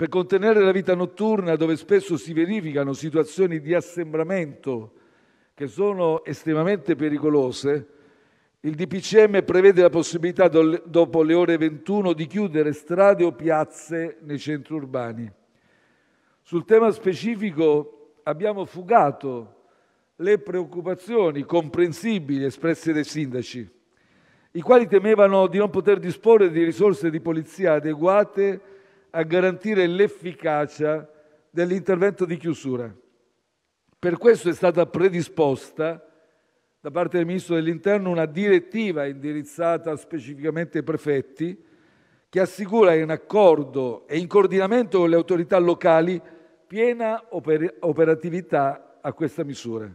Per contenere la vita notturna dove spesso si verificano situazioni di assembramento che sono estremamente pericolose, il DPCM prevede la possibilità dopo le ore 21 di chiudere strade o piazze nei centri urbani. Sul tema specifico abbiamo fugato le preoccupazioni comprensibili espresse dai sindaci, i quali temevano di non poter disporre di risorse di polizia adeguate a garantire l'efficacia dell'intervento di chiusura. Per questo è stata predisposta da parte del Ministro dell'Interno una direttiva indirizzata specificamente ai prefetti che assicura in accordo e in coordinamento con le autorità locali piena operatività a questa misura.